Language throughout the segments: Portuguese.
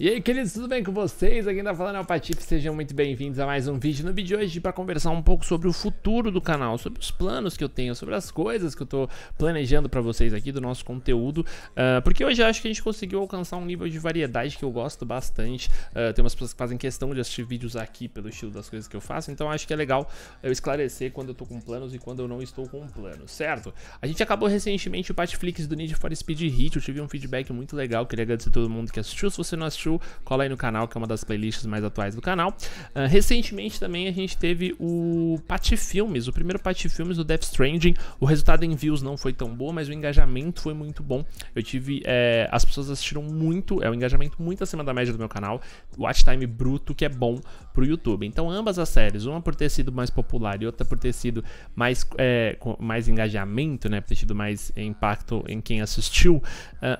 E aí, queridos, tudo bem com vocês? Aqui tá falando é o Patife, sejam muito bem-vindos a mais um vídeo. No vídeo de hoje, para conversar um pouco sobre o futuro do canal, sobre os planos que eu tenho, sobre as coisas que eu tô planejando para vocês aqui do nosso conteúdo, uh, porque hoje eu acho que a gente conseguiu alcançar um nível de variedade que eu gosto bastante. Uh, tem umas pessoas que fazem questão de assistir vídeos aqui pelo estilo das coisas que eu faço, então acho que é legal eu esclarecer quando eu tô com planos e quando eu não estou com planos, certo? A gente acabou recentemente o Patiflix do Need for Speed Hit, eu tive um feedback muito legal, queria agradecer a todo mundo que assistiu. Se você não assistiu, Show. Cola aí no canal, que é uma das playlists mais atuais do canal. Uh, recentemente também a gente teve o Pati Filmes, o primeiro Pati Filmes do Death Stranding. O resultado em views não foi tão bom, mas o engajamento foi muito bom. Eu tive. É, as pessoas assistiram muito, é um engajamento muito acima da média do meu canal. Watch time bruto que é bom pro YouTube. Então, ambas as séries, uma por ter sido mais popular e outra por ter sido mais, é, mais engajamento, né? Por ter tido mais impacto em quem assistiu, uh,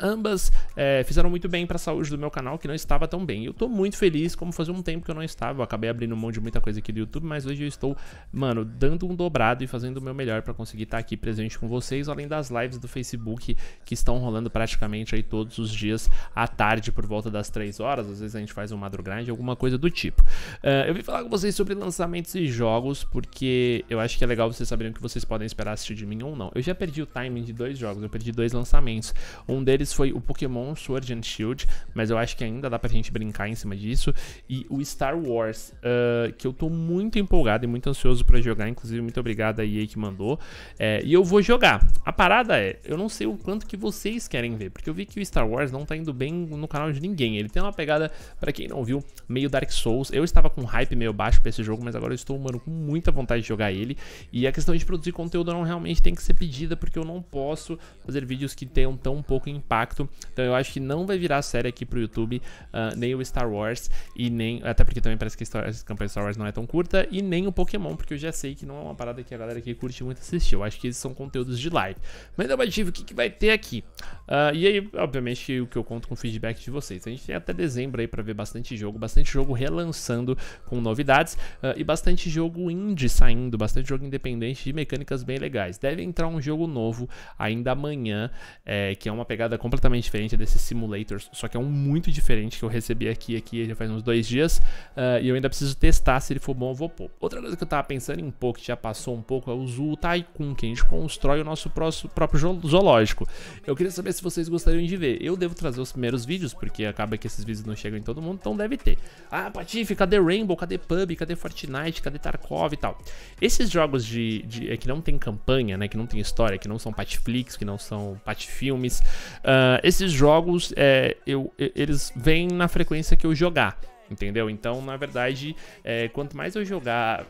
ambas é, fizeram muito bem pra saúde do meu canal, que não estava tão bem. Eu tô muito feliz, como fazia um tempo que eu não estava. Eu acabei abrindo mão de muita coisa aqui do YouTube, mas hoje eu estou, mano, dando um dobrado e fazendo o meu melhor para conseguir estar tá aqui presente com vocês, além das lives do Facebook que estão rolando praticamente aí todos os dias à tarde, por volta das 3 horas. Às vezes a gente faz um madrugada, alguma coisa do tipo. Uh, eu vim falar com vocês sobre lançamentos e jogos, porque eu acho que é legal vocês saberem o que vocês podem esperar assistir de mim ou não. Eu já perdi o timing de dois jogos, eu perdi dois lançamentos. Um deles foi o Pokémon Sword and Shield, mas eu acho que ainda ainda dá pra gente brincar em cima disso. E o Star Wars, uh, que eu tô muito empolgado e muito ansioso para jogar, inclusive muito obrigado a EA que mandou. É, e eu vou jogar. A parada é, eu não sei o quanto que vocês querem ver, porque eu vi que o Star Wars não tá indo bem no canal de ninguém. Ele tem uma pegada, para quem não viu, meio Dark Souls. Eu estava com hype meio baixo pra esse jogo, mas agora eu estou, mano, com muita vontade de jogar ele. E a questão de produzir conteúdo não realmente tem que ser pedida, porque eu não posso fazer vídeos que tenham tão pouco impacto. Então eu acho que não vai virar série aqui pro YouTube, uh, nem o Star Wars e nem. Até porque também parece que a campanha Star Wars não é tão curta, e nem o Pokémon, porque eu já sei que não é uma parada que a galera aqui curte muito assistir. Eu acho que esses são conteúdos de live. Mas não tive o que, que vai ter aqui. Uh, e aí, obviamente, o que eu conto com feedback de vocês. A gente tem até dezembro aí pra ver bastante jogo, bastante jogo relançando com novidades uh, e bastante jogo indie saindo, bastante jogo independente de mecânicas bem legais. Deve entrar um jogo novo ainda amanhã, é, que é uma pegada completamente diferente desses simulators, só que é um muito diferente cliente que eu recebi aqui, aqui já faz uns dois dias, uh, e eu ainda preciso testar se ele for bom ou vou pôr. Outra coisa que eu tava pensando em um pouco, que já passou um pouco, é o Zoo Tycoon, que a gente constrói o nosso próximo, próprio zoológico. Eu queria saber se vocês gostariam de ver. Eu devo trazer os primeiros vídeos, porque acaba que esses vídeos não chegam em todo mundo, então deve ter. Ah, Patife, cadê Rainbow, cadê Pub, cadê Fortnite, cadê Tarkov e tal. Esses jogos de, de é que não tem campanha, né, que não tem história, que não são Patflix, que não são Patfilmes, uh, esses jogos, é, eu, eles vem na frequência que eu jogar, entendeu? Então, na verdade, é, quanto mais eu jogar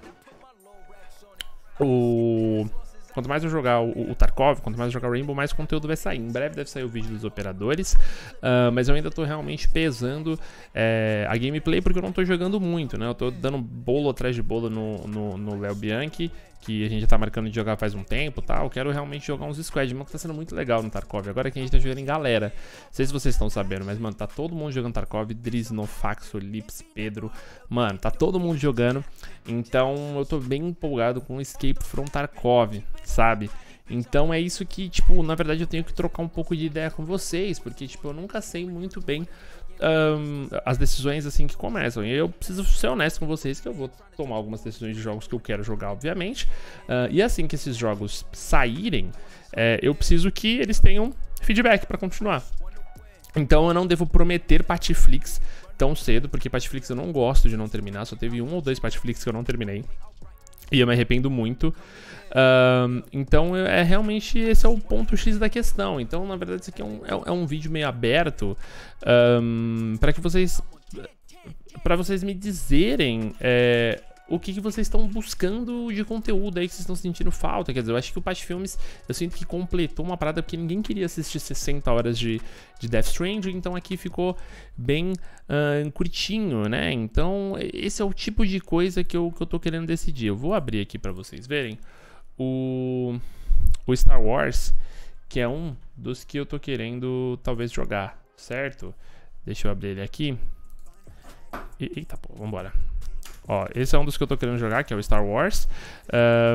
o Quanto mais eu jogar o, o Tarkov, quanto mais eu jogar o Rainbow, mais conteúdo vai sair. Em breve deve sair o vídeo dos operadores, uh, mas eu ainda tô realmente pesando é, a gameplay porque eu não tô jogando muito, né? Eu tô dando bolo atrás de bolo no, no, no Léo Bianchi, que a gente já tá marcando de jogar faz um tempo tal. Tá? Eu quero realmente jogar uns Squads, mano, que tá sendo muito legal no Tarkov. Agora que a gente tá jogando em galera. Não sei se vocês estão sabendo, mas, mano, tá todo mundo jogando Tarkov, Driz, Nofaxo, Lips, Pedro. Mano, tá todo mundo jogando. Então eu tô bem empolgado com o Escape from Tarkov sabe? Então é isso que, tipo, na verdade eu tenho que trocar um pouco de ideia com vocês, porque, tipo, eu nunca sei muito bem um, as decisões assim que começam. E eu preciso ser honesto com vocês que eu vou tomar algumas decisões de jogos que eu quero jogar, obviamente. Uh, e assim que esses jogos saírem, é, eu preciso que eles tenham feedback para continuar. Então eu não devo prometer Patiflix tão cedo, porque Patiflix eu não gosto de não terminar, só teve um ou dois Patiflix que eu não terminei. E eu me arrependo muito. Uh, então é realmente esse é o ponto X da questão. Então, na verdade, isso aqui é um, é, é um vídeo meio aberto um, para que vocês. para vocês me dizerem é, o que, que vocês estão buscando de conteúdo aí que vocês estão sentindo falta. Quer dizer, eu acho que o Pat Filmes, eu sinto que completou uma parada porque ninguém queria assistir 60 horas de, de Death Stranding, então aqui ficou bem uh, curtinho, né? Então, esse é o tipo de coisa que eu, que eu tô querendo decidir. Eu vou abrir aqui para vocês verem o, o Star Wars, que é um dos que eu tô querendo talvez jogar, certo? Deixa eu abrir ele aqui. Eita, pô, vambora. Ó, esse é um dos que eu tô querendo jogar, que é o Star Wars.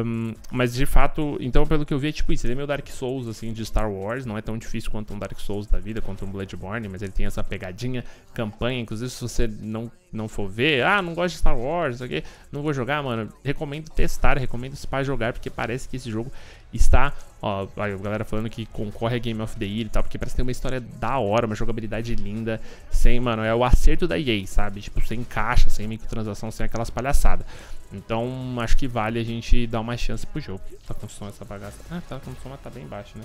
Um, mas de fato, então pelo que eu vi, é tipo isso. Ele é meio Dark Souls, assim, de Star Wars. Não é tão difícil quanto um Dark Souls da vida, quanto um Bloodborne, mas ele tem essa pegadinha, campanha. Inclusive, se você não, não for ver, ah, não gosto de Star Wars, aqui, não vou jogar, mano. Recomendo testar, recomendo se para jogar, porque parece que esse jogo está, ó, a galera falando que concorre a Game of the Year e tal, porque parece que tem uma história da hora, uma jogabilidade linda, sem, mano, é o acerto da EA, sabe? Tipo, sem caixa, sem microtransação, sem aquelas palhaçadas. Então, acho que vale a gente dar uma chance pro jogo. Tá com som essa bagaça? Ah, tá, tá com som, mas tá bem baixo, né?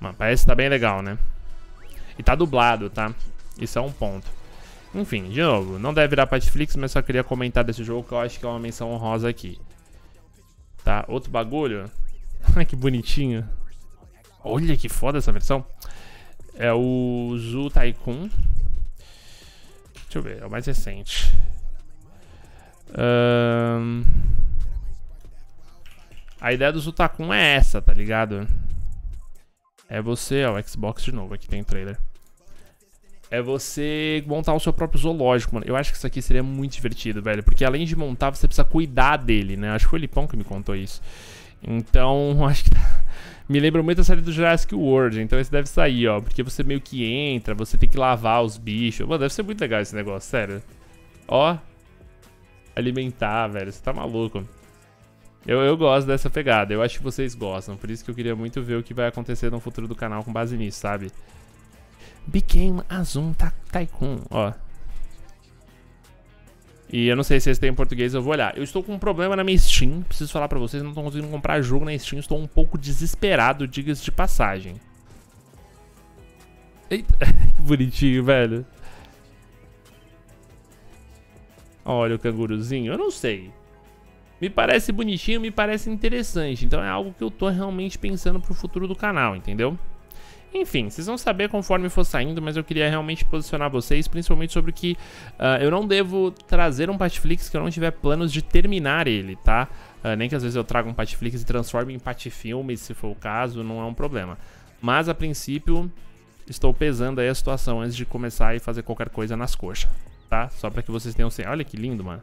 Mano, parece que tá bem legal, né? E tá dublado, tá? Isso é um ponto. Enfim, de novo, não deve virar Netflix, mas só queria comentar desse jogo que eu acho que é uma menção honrosa aqui. Tá, outro bagulho. Olha que bonitinho. Olha que foda essa versão. É o Zoo Tycoon. Deixa eu ver, é o mais recente. Um... A ideia do Zutacum é essa, tá ligado? É você, ó, o Xbox de novo, aqui tem trailer é você montar o seu próprio zoológico, mano. Eu acho que isso aqui seria muito divertido, velho. Porque além de montar, você precisa cuidar dele, né? Acho que foi o Lipão que me contou isso. Então, acho que tá... me lembra muito a série do Jurassic World. Então, esse deve sair, ó. Porque você meio que entra, você tem que lavar os bichos. Mano, deve ser muito legal esse negócio, sério. Ó. Alimentar, velho. Você tá maluco. Eu, eu gosto dessa pegada. Eu acho que vocês gostam. Por isso que eu queria muito ver o que vai acontecer no futuro do canal com base nisso, sabe? Became a Zoom Tycoon, ó. E eu não sei se esse tem em português, eu vou olhar. Eu estou com um problema na minha Steam, preciso falar pra vocês, não estou conseguindo comprar jogo na Steam, estou um pouco desesperado, diga-se de passagem. Eita, que bonitinho, velho. Olha o canguruzinho, eu não sei. Me parece bonitinho, me parece interessante, então é algo que eu tô realmente pensando pro futuro do canal, entendeu? Enfim, vocês vão saber conforme for saindo, mas eu queria realmente posicionar vocês, principalmente sobre o que uh, eu não devo trazer um Patflix que eu não tiver planos de terminar ele, tá? Uh, nem que às vezes eu traga um Patflix e transforme em Patfilme, se for o caso, não é um problema. Mas a princípio, estou pesando aí a situação antes de começar e fazer qualquer coisa nas coxas, tá? Só para que vocês tenham... Olha que lindo, mano.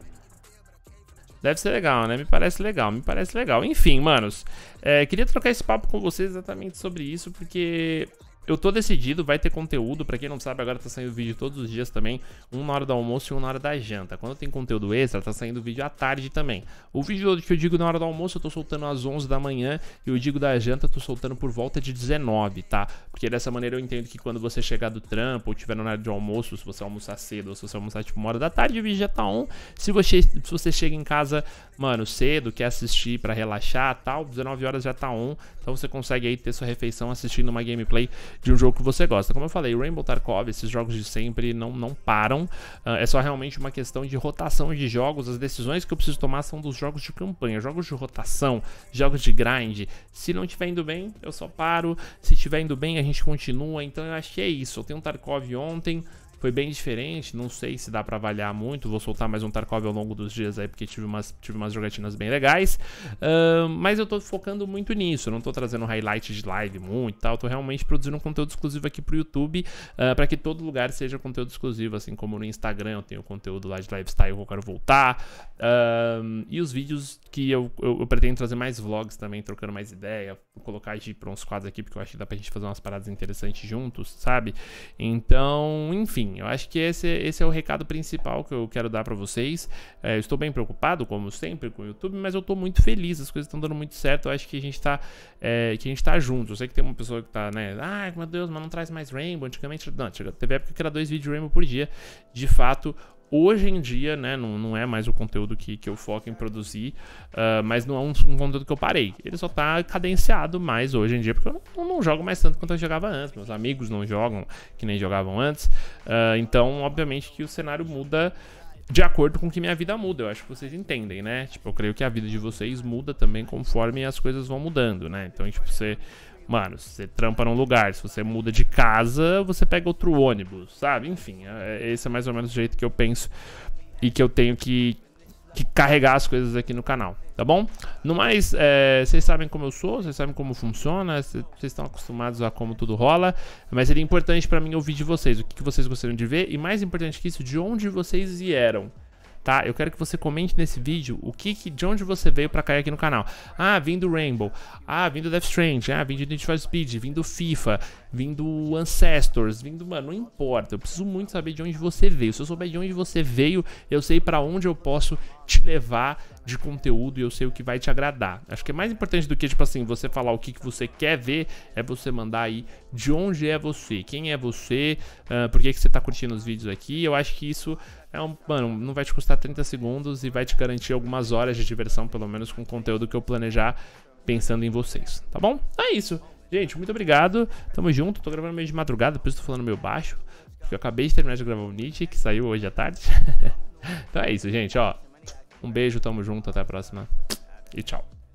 Deve ser legal, né? Me parece legal, me parece legal. Enfim, manos, é, queria trocar esse papo com vocês exatamente sobre isso, porque eu tô decidido, vai ter conteúdo. Pra quem não sabe, agora tá saindo vídeo todos os dias também. Um na hora do almoço e um na hora da janta. Quando tem conteúdo extra, tá saindo vídeo à tarde também. O vídeo que eu digo na hora do almoço, eu tô soltando às 11 da manhã. E o digo da janta, eu tô soltando por volta de 19, tá? Porque dessa maneira eu entendo que quando você chegar do trampo ou tiver na hora de almoço, se você almoçar cedo ou se você almoçar tipo uma hora da tarde, o vídeo já tá on. Se você, se você chega em casa, mano, cedo, quer assistir para relaxar tal, 19 horas já tá on. Então você consegue aí ter sua refeição assistindo uma gameplay de um jogo que você gosta. Como eu falei, Rainbow Tarkov, esses jogos de sempre não, não param. Uh, é só realmente uma questão de rotação de jogos. As decisões que eu preciso tomar são dos jogos de campanha, jogos de rotação, jogos de grind. Se não estiver indo bem, eu só paro. Se estiver indo bem, a gente continua. Então eu acho que é isso. Eu tenho um Tarkov ontem. Foi bem diferente, não sei se dá para avaliar muito. Vou soltar mais um Tarkov ao longo dos dias aí, porque tive umas, tive umas jogatinas bem legais. Uh, mas eu tô focando muito nisso, não tô trazendo highlight de live muito e tal. tô realmente produzindo conteúdo exclusivo aqui pro YouTube, uh, ah, para que todo lugar seja conteúdo exclusivo, assim como no Instagram eu tenho conteúdo lá de lifestyle que eu quero voltar. Uh, e os vídeos que eu, eu, eu, pretendo trazer mais vlogs também, trocando mais ideia, Vou colocar de pra uns quadros aqui, porque eu acho que dá pra gente fazer umas paradas interessantes juntos, sabe? Então, enfim. Enfim, eu acho que esse, é, esse é o recado principal que eu quero dar para vocês. É, estou bem preocupado, como sempre, com o YouTube, mas eu estou muito feliz, as coisas estão dando muito certo. Eu acho que a gente está é, que a gente tá junto. Eu sei que tem uma pessoa que está né? Ah, meu Deus, mas não traz mais Rainbow. Antigamente, não, teve época que era dois vídeos Rainbow por dia. De fato, Hoje em dia, né, não, não é mais o conteúdo que, que eu foco em produzir, uh, mas não é um, um, conteúdo que eu parei. Ele só tá cadenciado mais hoje em dia, porque eu não, não, jogo mais tanto quanto eu jogava antes. Meus amigos não jogam, que nem jogavam antes. Uh, então, obviamente que o cenário muda de acordo com o que minha vida muda. Eu acho que vocês entendem, né? Tipo, eu creio que a vida de vocês muda também conforme as coisas vão mudando, né? Então, tipo, você Mano, você trampa num lugar, se você muda de casa, você pega outro ônibus, sabe? Enfim, é, é, esse é mais ou menos o jeito que eu penso e que eu tenho que, que carregar as coisas aqui no canal, tá bom? No mais, é, vocês sabem como eu sou, vocês sabem como funciona, vocês estão acostumados a como tudo rola, mas seria importante para mim ouvir de vocês o que, que vocês gostariam de ver e mais importante que isso, de onde vocês vieram tá? Eu quero que você comente nesse vídeo o que, que de onde você veio para cair aqui no canal. Ah, vim do Rainbow. Ah, vim do Death Strange. Ah, vim do Need for Speed. Vim do FIFA. Vim do Ancestors. Vim do... Mano, não importa. Eu preciso muito saber de onde você veio. Se eu souber de onde você veio, eu sei para onde eu posso te levar de conteúdo e eu sei o que vai te agradar. Acho que é mais importante do que, tipo assim, você falar o que, que você quer ver, é você mandar aí de onde é você, quem é você, uh, por que, que você tá curtindo os vídeos aqui. Eu acho que isso é um, mano, não vai te custar 30 segundos e vai te garantir algumas horas de diversão, pelo menos com o conteúdo que eu planejar pensando em vocês, tá bom? Então é isso. Gente, muito obrigado. Tamo junto. Tô gravando meio de madrugada, por isso tô falando meio baixo. Porque eu acabei de terminar de gravar o Nietzsche, que saiu hoje à tarde. então é isso, gente, ó. Um beijo, tamo junto, até a próxima. E tchau.